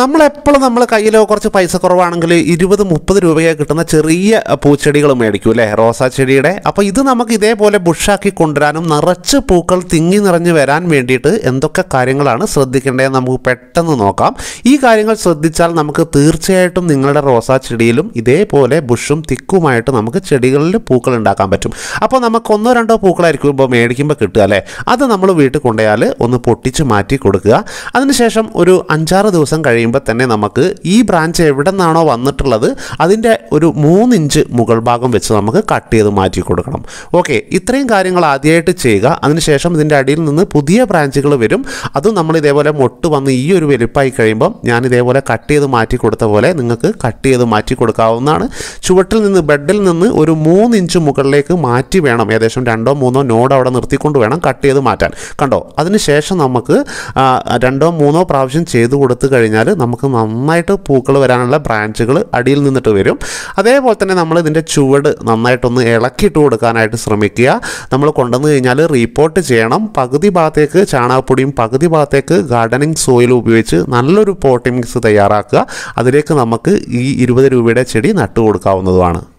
നമ്മളെപ്പോഴും നമ്മൾ കയ്യിലോ കുറച്ച് പൈസ കുറവാണെങ്കിൽ ഇരുപത് മുപ്പത് രൂപയൊക്കെ കിട്ടുന്ന ചെറിയ പൂച്ചെടികൾ മേടിക്കും അല്ലേ റോസാ ചെടിയുടെ അപ്പോൾ ഇത് നമുക്ക് ഇതേപോലെ ബുഷാക്കി കൊണ്ടുവരാനും നിറച്ച് പൂക്കൾ തിങ്ങി നിറഞ്ഞ് വരാൻ വേണ്ടിയിട്ട് എന്തൊക്കെ കാര്യങ്ങളാണ് ശ്രദ്ധിക്കേണ്ടതെന്ന് നമുക്ക് പെട്ടെന്ന് നോക്കാം ഈ കാര്യങ്ങൾ ശ്രദ്ധിച്ചാൽ നമുക്ക് തീർച്ചയായിട്ടും നിങ്ങളുടെ റോസാ ചെടിയിലും ഇതേപോലെ ബുഷും തിക്കുമായിട്ട് നമുക്ക് ചെടികളിൽ പൂക്കൾ ഉണ്ടാക്കാൻ പറ്റും അപ്പോൾ നമുക്ക് ഒന്നോ രണ്ടോ പൂക്കളായിരിക്കും ഇപ്പോൾ മേടിക്കുമ്പോൾ കിട്ടുക അല്ലേ അത് നമ്മൾ വീട്ടിൽ കൊണ്ടുപോയാൽ ഒന്ന് പൊട്ടിച്ച് മാറ്റി കൊടുക്കുക അതിനുശേഷം ഒരു അഞ്ചാറ് ദിവസം കഴിയുമ്പോൾ കഴിയുമ്പോൾ തന്നെ നമുക്ക് ഈ ബ്രാഞ്ച് എവിടെ നിന്നാണോ വന്നിട്ടുള്ളത് അതിൻ്റെ ഒരു മൂന്നിഞ്ച് മുകൾ ഭാഗം വെച്ച് നമുക്ക് കട്ട് ചെയ്ത് മാറ്റി കൊടുക്കണം ഓക്കെ ഇത്രയും കാര്യങ്ങൾ ആദ്യമായിട്ട് ചെയ്യുക അതിനുശേഷം ഇതിൻ്റെ അടിയിൽ നിന്ന് പുതിയ ബ്രാഞ്ചുകൾ വരും അതും നമ്മൾ ഇതേപോലെ മൊട്ട് വന്ന് ഈ ഒരു വലിപ്പായി കഴിയുമ്പം ഞാൻ ഇതേപോലെ കട്ട് ചെയ്ത് മാറ്റി കൊടുത്ത പോലെ നിങ്ങൾക്ക് കട്ട് ചെയ്ത് മാറ്റി കൊടുക്കാവുന്നതാണ് ചുവട്ടിൽ നിന്ന് ബെഡിൽ നിന്ന് ഒരു മൂന്നിഞ്ച് ഇഞ്ച് മുകളിലേക്ക് മാറ്റി വേണം ഏകദേശം രണ്ടോ മൂന്നോ നോഡ് അവിടെ നിർത്തിക്കൊണ്ട് വേണം കട്ട് ചെയ്ത് മാറ്റാൻ കണ്ടോ അതിനുശേഷം നമുക്ക് രണ്ടോ മൂന്നോ പ്രാവശ്യം ചെയ്ത് കൊടുത്തു കഴിഞ്ഞാൽ നമുക്ക് നന്നായിട്ട് പൂക്കൾ വരാനുള്ള ബ്രാഞ്ചുകൾ അടിയിൽ നിന്നിട്ട് വരും അതേപോലെ തന്നെ നമ്മൾ ഇതിൻ്റെ ചുവട് നന്നായിട്ടൊന്ന് ഇളക്കിയിട്ട് കൊടുക്കാനായിട്ട് ശ്രമിക്കുക നമ്മൾ കൊണ്ടുവന്ന് കഴിഞ്ഞാൽ റീപ്പോർട്ട് ചെയ്യണം പകുതി ഭാഗത്തേക്ക് ചാണകപ്പൊടിയും പകുതി ഭാഗത്തേക്ക് ഗാർഡനിങ് സോയിൽ ഉപയോഗിച്ച് നല്ലൊരു പോട്ടിംഗ് മിക്സ് തയ്യാറാക്കുക അതിലേക്ക് നമുക്ക് ഈ ഇരുപത് രൂപയുടെ ചെടി നട്ടുകൊടുക്കാവുന്നതുമാണ് കൊടുക്കാവുന്നതുമാണ്